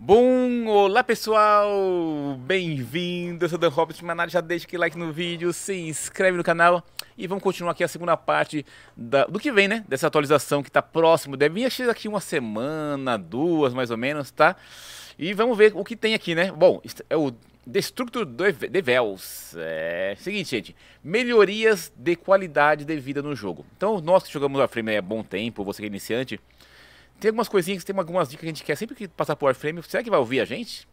Bom, olá pessoal, bem-vindo, eu sou o Dan Robson, Maná, já deixa aquele like no vídeo, se inscreve no canal e vamos continuar aqui a segunda parte da, do que vem, né, dessa atualização que está próximo, deve chegar aqui uma semana, duas mais ou menos, tá? E vamos ver o que tem aqui, né? Bom, é o Destructor Devils, é seguinte gente, melhorias de qualidade de vida no jogo. Então nós que jogamos a frame há bom tempo, você que é iniciante tem algumas coisinhas, tem algumas dicas que a gente quer sempre que passar por Warframe. Será que vai ouvir a gente?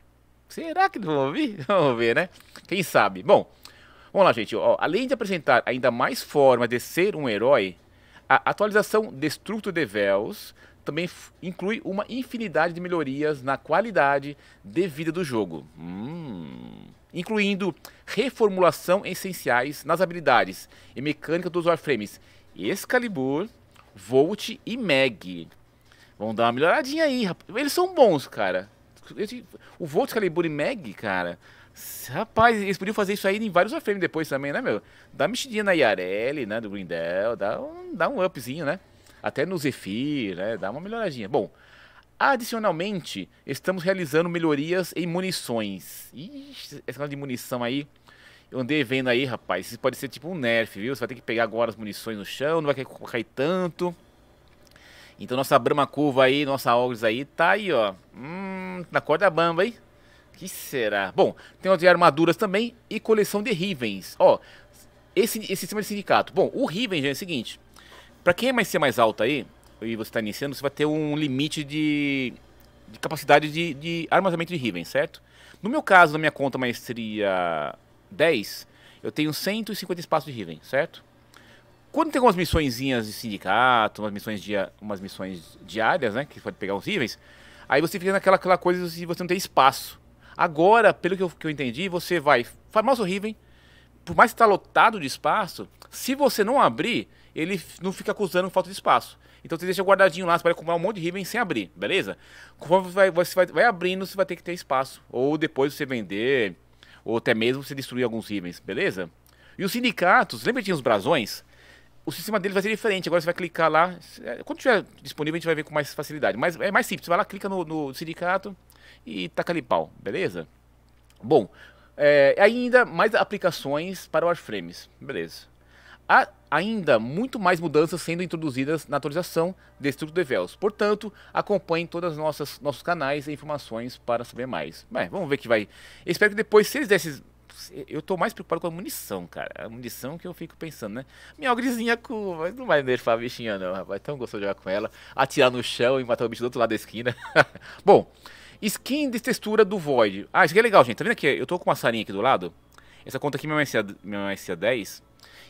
Será que vão ouvir? Vamos ver, né? Quem sabe? Bom, vamos lá, gente. Ó, além de apresentar ainda mais formas de ser um herói, a atualização Destructo de véus também inclui uma infinidade de melhorias na qualidade de vida do jogo, hum. incluindo reformulação essenciais nas habilidades e mecânica dos Warframes Excalibur, Volt e Meg. Vão dar uma melhoradinha aí, rapaz. Eles são bons, cara. O Volt Calibur e Mag, cara. Rapaz, eles podiam fazer isso aí em vários frames depois também, né, meu? Dá mexidinha na Yareli, né, do Grindel, dá um, dá um upzinho, né? Até no Zephyr, né? Dá uma melhoradinha. Bom, adicionalmente, estamos realizando melhorias em munições. Ixi, essa coisa de munição aí, eu andei vendo aí, rapaz. Isso pode ser tipo um nerf, viu? Você vai ter que pegar agora as munições no chão, não vai cair tanto. Então nossa Brahma Curva aí, nossa Ogres aí, tá aí, ó. Hum, na corda bamba, hein? Que será? Bom, tem de armaduras também e coleção de Rivens. Ó, esse, esse sistema de sindicato. Bom, o Riven é o seguinte. Para quem é mais ser mais alto aí, e você está iniciando, você vai ter um limite de, de capacidade de, de, armazenamento de Riven, certo? No meu caso, na minha conta maestria 10, eu tenho 150 espaços de Riven, certo? Quando tem umas missõezinhas de sindicato, umas missões, dia, umas missões diárias, né? Que pode pegar uns níveis, aí você fica naquela aquela coisa de você não tem espaço. Agora, pelo que eu, que eu entendi, você vai farmar o Riven, por mais que está lotado de espaço, se você não abrir, ele não fica acusando falta de espaço. Então você deixa guardadinho lá, você pode comprar um monte de Riven sem abrir, beleza? Conforme você vai, você vai, vai abrindo, você vai ter que ter espaço. Ou depois você vender, ou até mesmo você destruir alguns Rivens, beleza? E os sindicatos, lembra que tinha os brasões? o sistema deles vai ser diferente. Agora você vai clicar lá. É, quando estiver disponível, a gente vai ver com mais facilidade. Mas é mais simples. Você vai lá, clica no, no sindicato e taca ali pau, beleza? Bom, é, ainda mais aplicações para wireframes, beleza. Há ainda muito mais mudanças sendo introduzidas na atualização desse truque de Devels. Portanto, acompanhem todos os nossos canais e informações para saber mais. Bem, vamos ver que vai. espero que depois, se eles dessem eu tô mais preocupado com a munição, cara. A munição que eu fico pensando, né? Minha ogrezinha com. Mas não vai nerfar a bichinha, não, rapaz. Tão gostoso de jogar com ela. Atirar no chão e matar o bicho do outro lado da esquina. Bom, skin de textura do Void. Ah, isso aqui é legal, gente. Tá vendo aqui? Eu tô com uma sarinha aqui do lado. Essa conta aqui, é uma minha MSA é 10.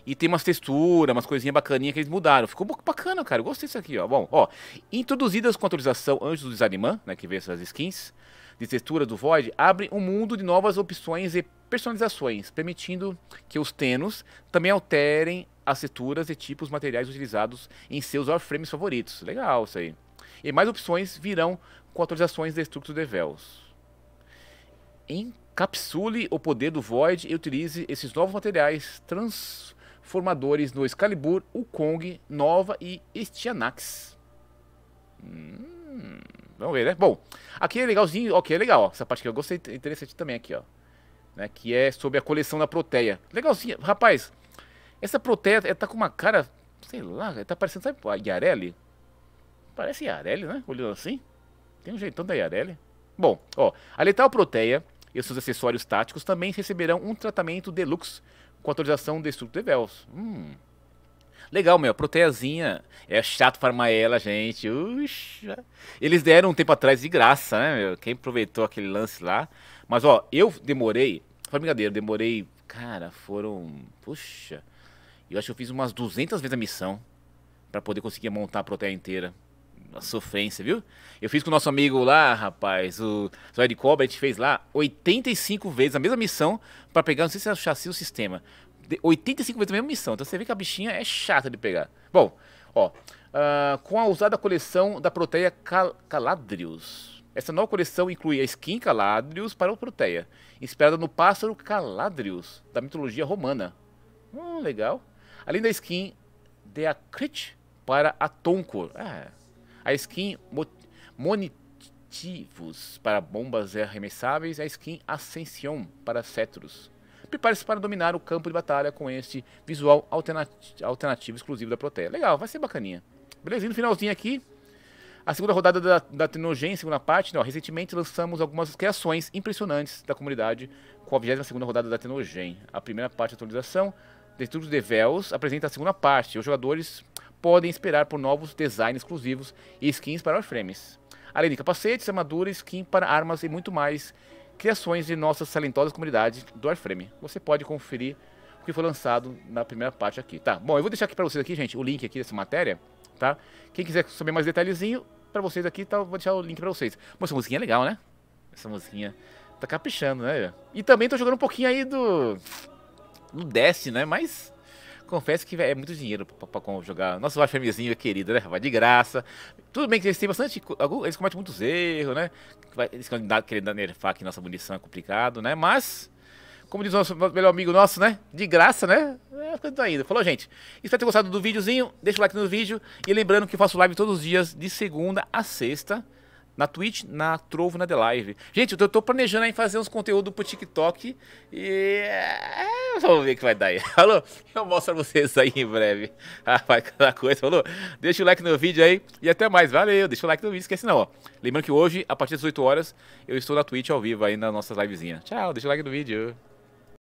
E tem umas texturas, umas coisinhas bacaninhas que eles mudaram. Ficou bacana, cara. Eu gostei disso aqui, ó. Bom, ó. Introduzidas com atualização antes do Desanimã, né? Que veio essas skins de textura do Void, abre um mundo de novas opções e personalizações, permitindo que os tenos também alterem as texturas e tipos materiais utilizados em seus warframes favoritos. Legal isso aí. E mais opções virão com atualizações da estrutura de Devels. Encapsule o poder do Void e utilize esses novos materiais transformadores no Excalibur, Kong, Nova e Estianax. Hum, vamos ver, né? Bom, aqui é legalzinho, ok, é legal. Ó, essa parte que eu gostei, interessante também aqui, ó né, que é sobre a coleção da proteia. Legalzinha. Rapaz, essa proteia tá com uma cara, sei lá, tá parecendo, sabe, a Yareli? Parece Yareli, né? Olhando assim. Tem um jeitão da Yareli. Bom, ó, a letal proteia e seus acessórios táticos também receberão um tratamento deluxe com atualização de Structure Devils. Hum. Legal, meu, a proteiazinha. É chato farmar ela, gente. Uxa. Eles deram um tempo atrás de graça, né, meu? Quem aproveitou aquele lance lá. Mas, ó, eu demorei foi brincadeira, demorei. Cara, foram. Puxa. Eu acho que eu fiz umas 200 vezes a missão para poder conseguir montar a proteia inteira. Uma sofrência, viu? Eu fiz com o nosso amigo lá, rapaz, o Zé de Cobra, a gente fez lá 85 vezes a mesma missão para pegar, não sei se é o chassi ou o sistema. 85 vezes a mesma missão. Então você vê que a bichinha é chata de pegar. Bom, ó. Uh, com a usada coleção da proteia Cal Caladrius. Essa nova coleção inclui a skin Caladrius para o Proteia, inspirada no pássaro Caladrius, da mitologia romana. Hum, legal. Além da skin Deacrit para Atoncor. Ah, a skin Monitivos Monitivus para bombas arremessáveis e a skin Ascension para Cetros. Prepare-se para dominar o campo de batalha com este visual alternativo exclusivo da Proteia. Legal, vai ser bacaninha. Belezinha, no finalzinho aqui, a segunda rodada da, da Tenogen, segunda parte, né, recentemente lançamos algumas criações impressionantes da comunidade com a 22 rodada da Tenogen. A primeira parte da atualização, Destrutos de Véus, apresenta a segunda parte. Os jogadores podem esperar por novos designs exclusivos e skins para Warframes. Além de capacetes, armaduras, skin para armas e muito mais criações de nossa talentosa comunidade do Warframe. Você pode conferir o que foi lançado na primeira parte aqui, tá? Bom, eu vou deixar aqui para vocês aqui, gente, o link aqui dessa matéria, tá? Quem quiser saber mais detalhezinho, pra vocês aqui, tá, vou deixar o link pra vocês. Mas essa musiquinha é legal, né? Essa musiquinha tá caprichando, né? E também tô jogando um pouquinho aí do. do Dest, né? Mas. Confesso que é muito dinheiro pra, pra, pra jogar. Nosso Warframezinho é querido, né? Vai de graça. Tudo bem que eles têm bastante. Eles cometem muitos erros, né? Eles querem nerfar aqui nossa munição é complicado, né? Mas como diz o nosso melhor amigo nosso, né? De graça, né? É, ainda. Tá Falou, gente. Espero ter gostado do videozinho. Deixa o like no vídeo. E lembrando que faço live todos os dias, de segunda a sexta. Na Twitch, na Trovo, na The Live. Gente, eu tô planejando aí fazer uns conteúdos pro TikTok. E. É, vamos ver o que vai dar aí. Falou? Eu mostro pra vocês aí em breve. Ah, vai cada coisa. Falou? Deixa o like no vídeo aí. E até mais. Valeu. Deixa o like no vídeo. Esquece não, ó. Lembrando que hoje, a partir das 8 horas, eu estou na Twitch ao vivo aí na nossa livezinha. Tchau. Deixa o like no vídeo.